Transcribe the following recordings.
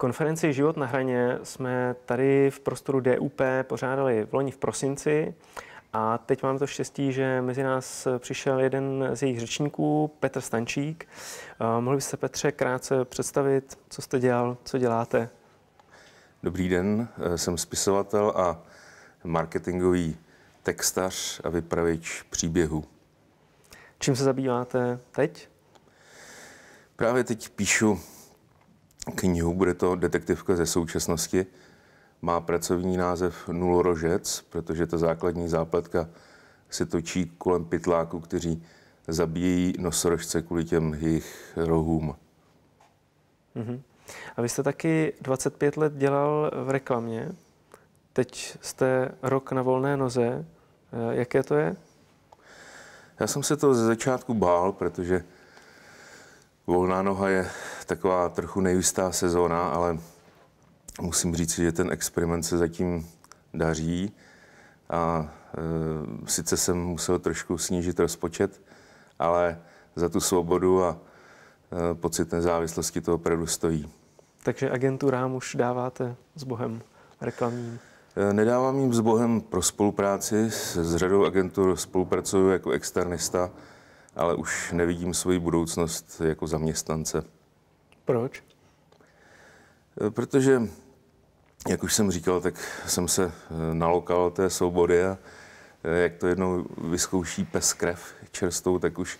Konferenci Život na hraně jsme tady v prostoru DUP pořádali v loni v prosinci a teď máme to štěstí, že mezi nás přišel jeden z jejich řečníků, Petr Stančík. Eh, mohl byste, Petře, krátce představit, co jste dělal, co děláte? Dobrý den, eh, jsem spisovatel a marketingový textař a vypravěč příběhu. Čím se zabýváte teď? Právě teď píšu knihu, bude to detektivka ze současnosti. Má pracovní název Nulorožec, protože ta základní zápletka se točí kolem pytláků, kteří zabíjí nosorožce kvůli těm jejich rohům. Mm-hmm. A vy jste taky 25 let dělal v reklamě. Teď jste rok na volné noze. E, jaké to je? Já jsem se to ze začátku bál, protože Volná noha je taková trochu nejistá sezóna, ale musím říct, že ten experiment se zatím daří. A e, sice jsem musel trošku snížit rozpočet, ale za tu svobodu a e, pocit nezávislosti to opravdu stojí. Takže agenturám už dáváte s Bohem reklamní? E, nedávám jim s Bohem pro spolupráci. s řadou agentur spolupracuju jako externista ale už nevidím svoji budoucnost jako zaměstnance. Proč? Eh, protože, jak už jsem říkal, tak jsem se eh, nalokal té svobody a eh, jak to jednou vyzkouší pes krev čerstou, tak už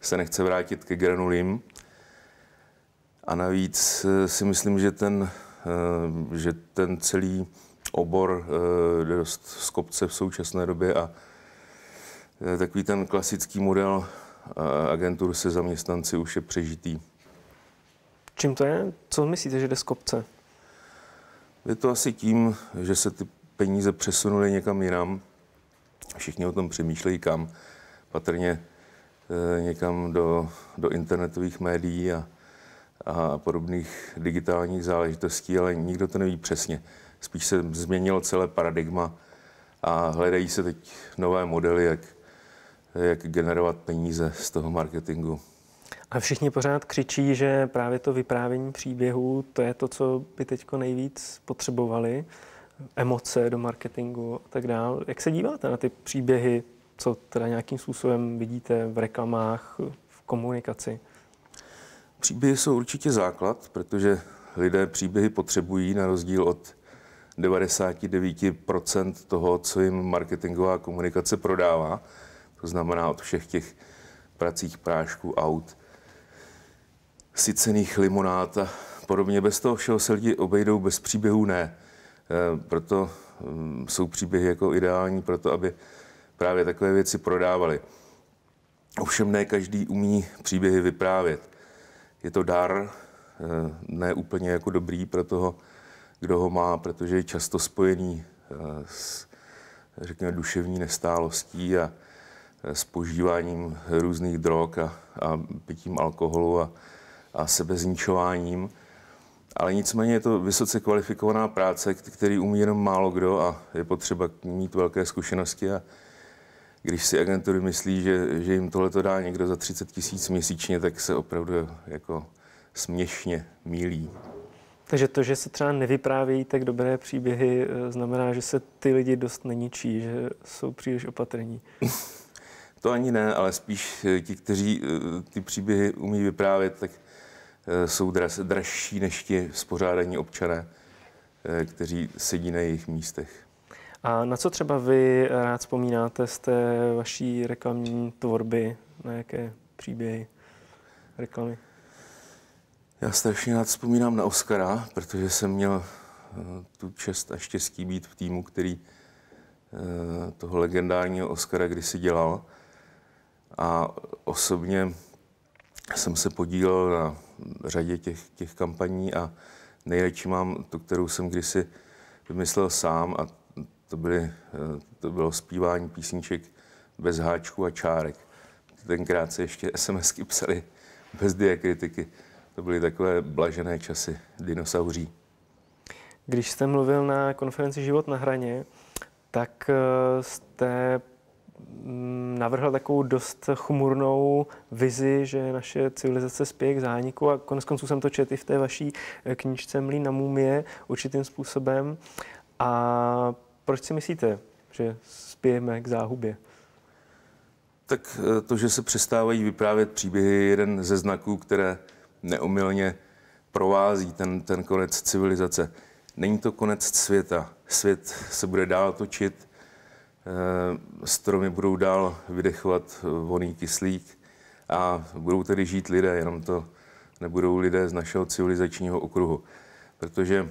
se nechce vrátit ke granulím. A navíc si myslím, že ten, že ten celý obor jde dost z kopce v současné době a takový ten klasický model agentur se zaměstnanci už je přežitý. Čím to je? Co myslíte, že jde z kopce? Je to asi tím, že se ty peníze přesunuly někam jinam. Všichni o tom přemýšlejí kam. Patrně e, někam do, do internetových médií a, a podobných digitálních záležitostí, ale nikdo to neví přesně. Spíš se změnilo celé paradigma a hledají se teď nové modely, jak jak generovat peníze z toho marketingu. A všichni pořád křičí, že právě to vyprávění příběhů, to je to, co by teď nejvíc potřebovali, emoce do marketingu a tak dále. Jak se díváte na ty příběhy, co teda nějakým způsobem vidíte v reklamách, v komunikaci? Příběhy jsou určitě základ, protože lidé příběhy potřebují na rozdíl od 99% toho, co jim marketingová komunikace prodává. To znamená od všech těch pracích prášků, aut, sycených limonád a podobně. Bez toho všeho se lidi obejdou, bez příběhů ne. E, proto mm, jsou příběhy jako ideální, pro to, aby právě takové věci prodávali. Ovšem ne každý umí příběhy vyprávět. Je to dar, e, ne úplně jako dobrý pro toho, kdo ho má, protože je často spojený e, s, řekněme, duševní nestálostí a s požíváním různých drog a, a pitím alkoholu a, a sebezničováním. Ale nicméně je to vysoce kvalifikovaná práce, který umí jenom málo kdo a je potřeba mít velké zkušenosti. A když si agentury myslí, že, že jim tohle to dá někdo za 30 tisíc měsíčně, tak se opravdu jako směšně mílí. Takže to, že se třeba nevyprávějí tak dobré příběhy, e, znamená, že se ty lidi dost neničí, že jsou příliš opatrní. To ani ne, ale spíš eh, ti, kteří eh, ty příběhy umí vyprávět, tak eh, jsou draž, dražší než ti spořádaní občané, kteří sedí na jejich místech. A na co třeba vy rád vzpomínáte z té vaší reklamní tvorby? Na jaké příběhy reklamy? Já strašně rád vzpomínám na Oscara, protože jsem měl tu čest a štěstí být v týmu, který toho legendárního Oscara kdysi dělal. A osobně jsem se podílel na řadě těch, těch kampaní a nejradši mám tu, kterou jsem kdysi vymyslel sám a to, byly, eh, to bylo zpívání písniček bez háčku a čárek. Tenkrát se ještě SMSky psali bez diakritiky. To byly takové blažené časy dinosauří. Když jste mluvil na konferenci Život na hraně, tak eh, jste Mm, navrhl takovou dost chmurnou vizi, že naše civilizace spěje k zániku a konec konců jsem to četl i v té vaší eh, knižce Mlín na mumie určitým způsobem. A proč si myslíte, že spějeme k záhubě? Tak eh, to, že se přestávají vyprávět příběhy, je jeden ze znaků, které neomylně provází ten, ten konec civilizace. Není to konec světa. Svět se bude dál točit, Eh, stromy budou dál vydechovat eh, voný kyslík a budou tedy žít lidé, jenom to nebudou lidé z našeho civilizačního okruhu. Protože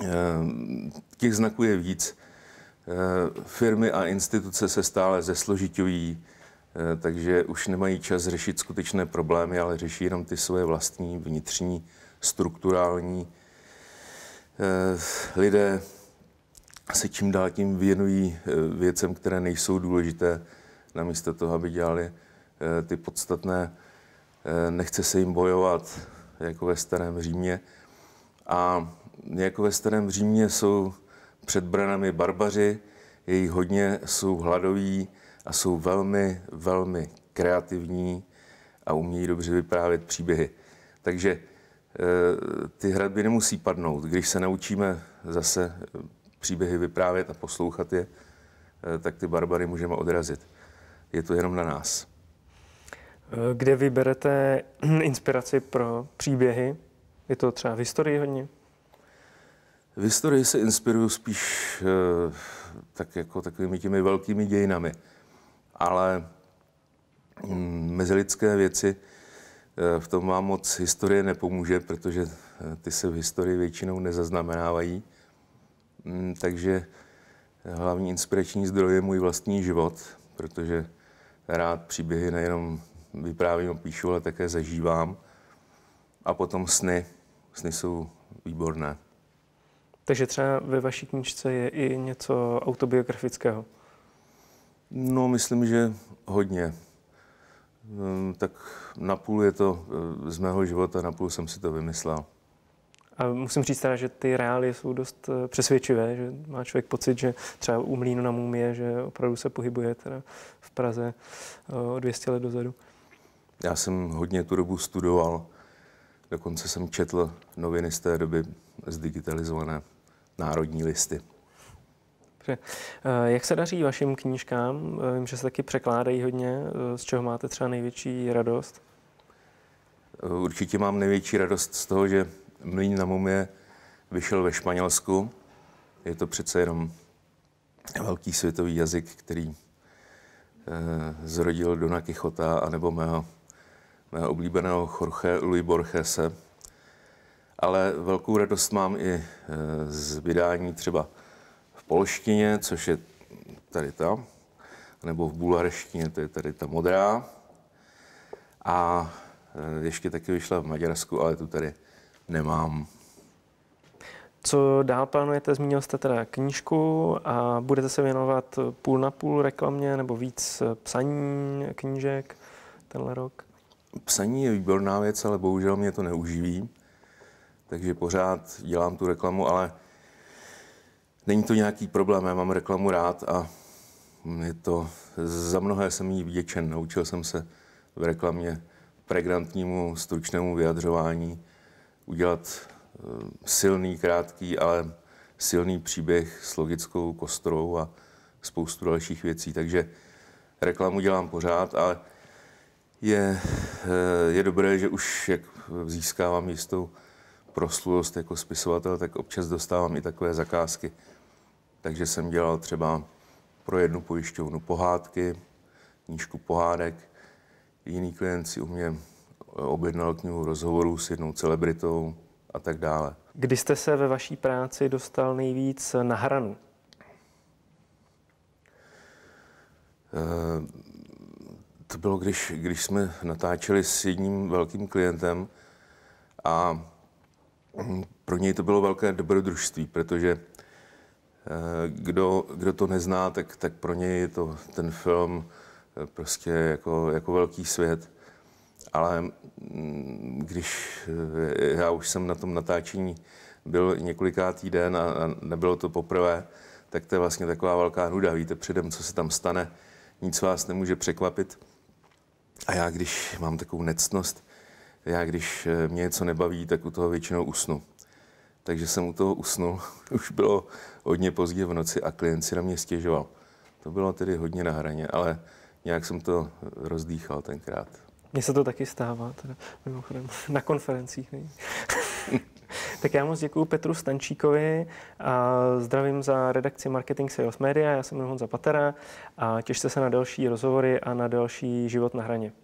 eh, těch znaků je víc. Firmy a instituce se stále zesložitují, takže už nemají čas řešit skutečné problémy, ale řeší jenom ty svoje vlastní vnitřní strukturální lidé se čím dál tím věnují eh, věcem, které nejsou důležité, namísto toho, aby dělali eh, ty podstatné. Eh, nechce se jim bojovat, jako ve starém Římě. A jako ve starém Římě jsou před branami barbaři, jejich hodně jsou hladoví a jsou velmi, velmi kreativní a umějí dobře vyprávět příběhy. Takže ty hradby nemusí padnout. Když se naučíme zase příběhy vyprávět a poslouchat je, eh, tak ty barbary můžeme odrazit. Je to jenom na nás. Eh, kde vyberete inspiraci pro příběhy? Je to třeba v historii hodně? V historii se inspiruju spíš eh, tak jako takovými těmi velkými dějinami. Ale mm, mezilidské věci, v tom vám moc historie nepomůže, protože ty se v historii většinou nezaznamenávají. Mm, takže hlavní inspirační zdroj je můj vlastní život, protože rád příběhy nejenom vyprávím a píšu, ale také zažívám. A potom sny. Sny jsou výborné. Takže třeba ve vaší knižce je i něco autobiografického? No, myslím, že hodně. Mm, tak napůl je to eh, z mého života, napůl jsem si to vymyslel. A musím říct teda, že ty reály jsou dost eh, přesvědčivé, že má člověk pocit, že třeba u Mlínu na Mumie, že opravdu se pohybuje teda v Praze eh, o 200 let dozadu. Já jsem hodně tu dobu studoval, dokonce jsem četl noviny z té doby zdigitalizované národní listy. Eh, jak se daří vašim knížkám? Vím, že se taky překládají hodně. Z čeho máte třeba největší radost? Určitě mám největší radost z toho, že Mlín na mumie vyšel ve Španělsku. Je to přece jenom velký světový jazyk, který e, zrodil Dona Kichota anebo mého, mého oblíbeného Jorge Luis Borgese. Ale velkou radost mám i e, z vydání třeba v polštině, což je tady ta, nebo v bulharštině, to je tady ta modrá. A eh, ještě taky vyšla v Maďarsku, ale tu tady nemám. Co dál plánujete? Zmínil jste teda knížku a budete se věnovat půl na půl reklamě nebo víc psaní knížek tenhle rok? Psaní je výborná věc, ale bohužel mě to neuživí. Takže pořád dělám tu reklamu, ale není to nějaký problém. Já mám reklamu rád a je to, za mnohé jsem jí vděčen. Naučil jsem se v reklamě pregrantnímu stručnému vyjadřování udělat eh, silný, krátký, ale silný příběh s logickou kostrou a spoustu dalších věcí. Takže reklamu dělám pořád, ale je, eh, je dobré, že už jak získávám jistou proslulost jako spisovatel, tak občas dostávám i takové zakázky. Takže jsem dělal třeba pro jednu pojišťovnu pohádky, knížku pohádek. Jiný klient si u mě objednal knihu rozhovorů s jednou celebritou a tak dále. Kdy jste se ve vaší práci dostal nejvíc na hranu? Eh, to bylo, když, když jsme natáčeli s jedním velkým klientem a mm, pro něj to bylo velké dobrodružství, protože eh, kdo, kdo to nezná, tak, tak pro něj je to ten film eh, prostě jako, jako velký svět ale mm, když eh, já už jsem na tom natáčení byl několikátý den a nebylo to poprvé, tak to je vlastně taková velká nuda. Víte předem, co se tam stane, nic vás nemůže překvapit. A já, když mám takovou necnost, já, když eh, mě něco nebaví, tak u toho většinou usnu. Takže jsem u toho usnul. Už bylo hodně pozdě v noci a klient si na mě stěžoval. To bylo tedy hodně na hraně, ale nějak jsem to eh, rozdýchal tenkrát. Mně se to taky stává, teda, mimochodem, na konferencích. Ne? tak já moc děkuji Petru Stančíkovi a zdravím za redakci Marketing Sales Media. Já jsem Honza Patera a těšte se na další rozhovory a na další život na hraně.